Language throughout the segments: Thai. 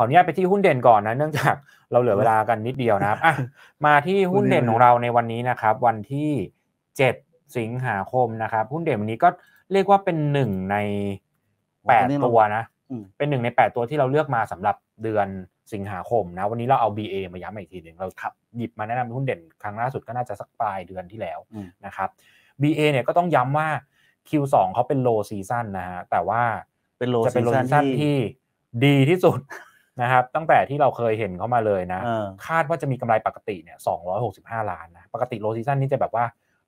ขออนุญาตไปที่หุ้นเด่นก่อนนะเนื่องจาก เราเหลือเวลากันนิดเดียวนะครับมาที่หุ้นเด่นของเราในวันนี้นะครับ วันที่เจ็ดสิงหาคมนะครับ หุ้นเด่นวันนี้ก็เรียกว่าเป็นหนึ่งในแปดตัวนะเป็นหนึ่งในแปดตัวที่เราเลือกมาสำหรับเดือนสิงหาคมนะวันนี้เราเอา BA มาย้ำอีกทีหนึ่งเราหยิบมาแนะนำหุ้นเด่นครั้งล่าสุดก็น่าจะสักปลายเดือนที่แล้วนะครับ BA เนี่ยก็ต้องย้ำว่า Q2 เขาเป็นโลซีซั่นนะฮะแต่ว่าเป็นโลซีซั่นที่ดีที่สุดนะครับตั้งแต่ที่เราเคยเห็นเข้ามาเลยนะ คาดว่าจะมีกำไรปกติเนี่ยสองร้อยหกสิบห้าล้านนะปกติโลซีซันนี่จะแบบว่า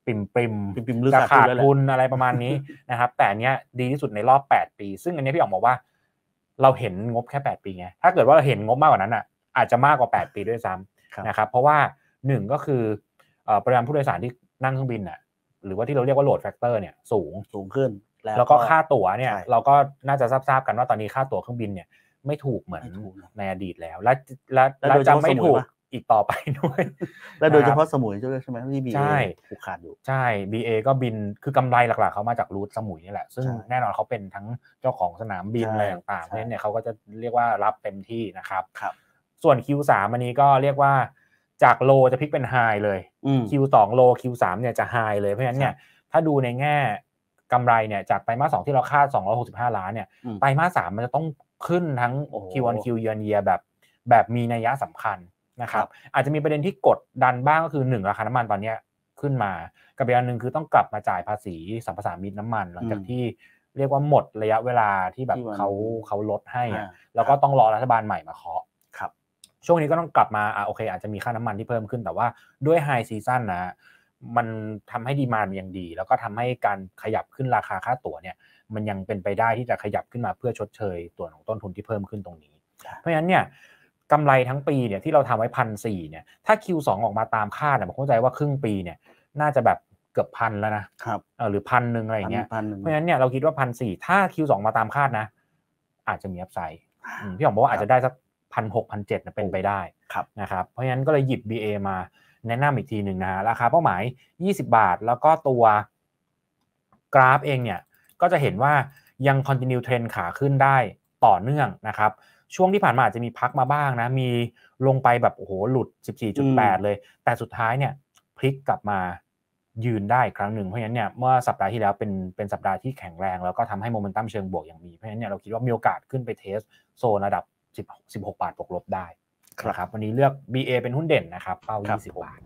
ปิมปิมปิมปิมราขาดทุนอะไรประมาณนี้นะครับแต่เนี้ยดีที่สุดในรอบแปดปี ซึ่งอันนี้พี่ออกบอกว่า เราเห็นงบแค่แปดปีไงถ้าเกิดว่าเราเห็นงบมากกว่านั้นอ่ะอาจจะมากกว่าแปดปีด้วยซ้ำนะครับเพราะว่าหนึ่งก็คือ ปริมาณผู้โดยสารที่นั่งเครื่องบินอ่ะหรือว่าที่เราเรียกว่าโหลดแฟกเตอร์เนี่ยสูงสูงขึ้นแล้วก็ค่าตั๋วเนี่ยเราก็น่าจะทราบกันว่าตอนนี้ค่าตั๋วเครื่องบินเนี่ยไม่ถูกเหมือนในอดีตแล้วและและและจะไม่ถูกอีกต่อไปด้วย และโดยเฉพาะสมุยใช่ไหมที่บีเอผูกขาดอยู่ใช่บีเอก็บินคือกำไรหลักๆ เขามาจากรูทสมุยนี่แหละ ซึ่งแน่นอนเขาเป็นทั้งเจ้าของสนามบิน อะไรต่างๆเนเนี่ยเขาก็จะเรียกว่ารับเต็มที่นะครับครับ ส่วน Q3 อันนี้ก็เรียกว่าจากโลจะพลิกเป็นไฮเลย Q2 โล Q3 เนี่ยจะไฮเลยเพราะฉะนั้นเนี่ย ถ้าดูในแง่กำไรเนี่ยจากไตรมาสสที่เราคาด 265 ล้านเนี่ยไตรมาสสมันจะต้องขึ้นทั้ง Q1 Q year year แบบแบบมีนัยะสำคัญนะครับอาจจะมีประเด็นที่กดดันบ้างก็คือ 1 ราคาน้ำมันตอนนี้ขึ้นมากับอีกอันหนึ่งคือต้องกลับมาจ่ายภาษีสรรพสามิตน้ำมัน หลังจากที่เรียกว่าหมดระยะเวลาที่แบบเขาเขาลดให้ แล้วก็ต้องรอรัฐบาลใหม่มาเคาะช่วงนี้ก็ต้องกลับมาอ่ะโอเค อาจจะมีค่าน้ำมันที่เพิ่มขึ้น แต่ว่าด้วยไฮซีซั่นนะมันทำให้ดีมานยังดี แล้วก็ทำให้การขยับขึ้นราคาค่าตั๋วเนี่ย มันยังเป็นไปได้ที่จะขยับขึ้นมาเพื่อชดเชยตัวของต้นทุนที่เพิ่มขึ้นตรงนี้ เพราะฉะนั้นเนี่ยกำไรทั้งปีเนี่ยที่เราทำไว้พันสี่เนี่ยถ้า Q2 ออกมาตามคาดเนี่ยผมเข้าใจว่าครึ่งปีเนี่ย น่าจะแบบเกือบพันแล้วนะครับเออหรือพันหนึ่งอะไรอย่างเงี้ยเพราะฉะนั้นเนี่ยเราคิดว่าพันสี่ถ้า Q2 มาตามคาดนะ อาจจะมีอัพไซด์พี่หอมบอกว่าอาจจะได้สักพันหกพันเจ็ดเป็นไปได้นะครับ เพราะฉะนั้นก็เลยหยิบ BA มาแนะนำอีกทีหนึ่งนะฮะราคาเป้าหมาย 20 บาท แล้วก็ตัวกราฟเองเนี่ยก็จะเห็นว่ายังคอนติเนียเทรนขาขึ้นได้ต่อเนื่องนะครับช่วงที่ผ่านมาอาจจะมีพักมาบ้างนะมีลงไปแบบโอ้โหหลุด 14.8 เลย แต่สุดท้ายเนี่ยพลิกกลับมายืนได้ครั้งหนึ่งเพราะฉะนั้นเนี่ยเมื่อสัปดาห์ที่แล้วเป็นเป็นสัปดาห์ที่แข็งแรงแล้วก็ทำให้โมเมนตัมเชิงบวกอย่างมี เพราะฉะนั้นเนี่ยเราคิดว่ามีโอกาสขึ้นไปเทสโซนระดับ 16 บาทบวกลบได้นะครับวันนี้เลือก BA เป็นหุ้นเด่นนะครับ เป้า 20บาท